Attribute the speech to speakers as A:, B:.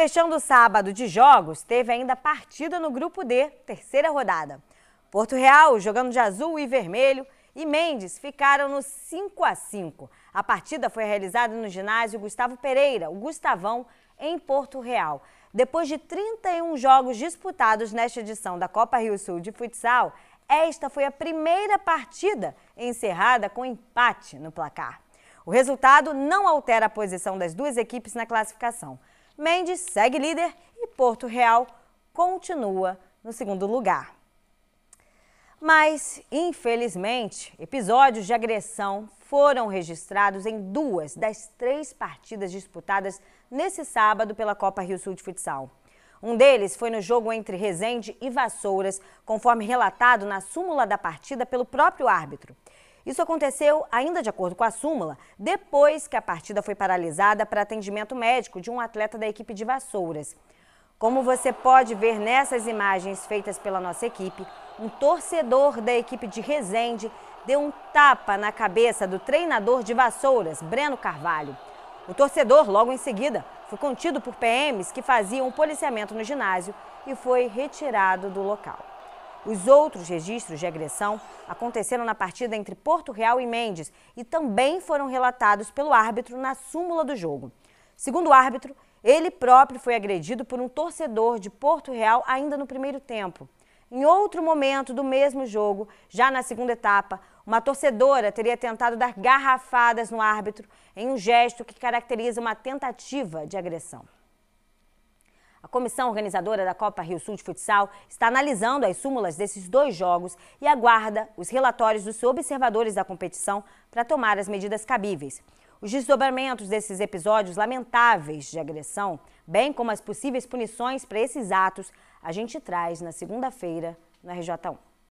A: Fechando o sábado de jogos, teve ainda partida no Grupo D, terceira rodada. Porto Real, jogando de azul e vermelho, e Mendes ficaram no 5 a 5. A partida foi realizada no ginásio Gustavo Pereira, o Gustavão, em Porto Real. Depois de 31 jogos disputados nesta edição da Copa Rio Sul de futsal, esta foi a primeira partida encerrada com empate no placar. O resultado não altera a posição das duas equipes na classificação. Mendes segue líder e Porto Real continua no segundo lugar. Mas, infelizmente, episódios de agressão foram registrados em duas das três partidas disputadas nesse sábado pela Copa Rio Sul de Futsal. Um deles foi no jogo entre Resende e Vassouras, conforme relatado na súmula da partida pelo próprio árbitro. Isso aconteceu, ainda de acordo com a súmula, depois que a partida foi paralisada para atendimento médico de um atleta da equipe de Vassouras. Como você pode ver nessas imagens feitas pela nossa equipe, um torcedor da equipe de Resende deu um tapa na cabeça do treinador de Vassouras, Breno Carvalho. O torcedor, logo em seguida, foi contido por PMs que faziam o policiamento no ginásio e foi retirado do local. Os outros registros de agressão aconteceram na partida entre Porto Real e Mendes e também foram relatados pelo árbitro na súmula do jogo. Segundo o árbitro, ele próprio foi agredido por um torcedor de Porto Real ainda no primeiro tempo. Em outro momento do mesmo jogo, já na segunda etapa, uma torcedora teria tentado dar garrafadas no árbitro em um gesto que caracteriza uma tentativa de agressão. A comissão organizadora da Copa Rio Sul de Futsal está analisando as súmulas desses dois jogos e aguarda os relatórios dos observadores da competição para tomar as medidas cabíveis. Os desdobramentos desses episódios lamentáveis de agressão, bem como as possíveis punições para esses atos, a gente traz na segunda-feira na RJ1.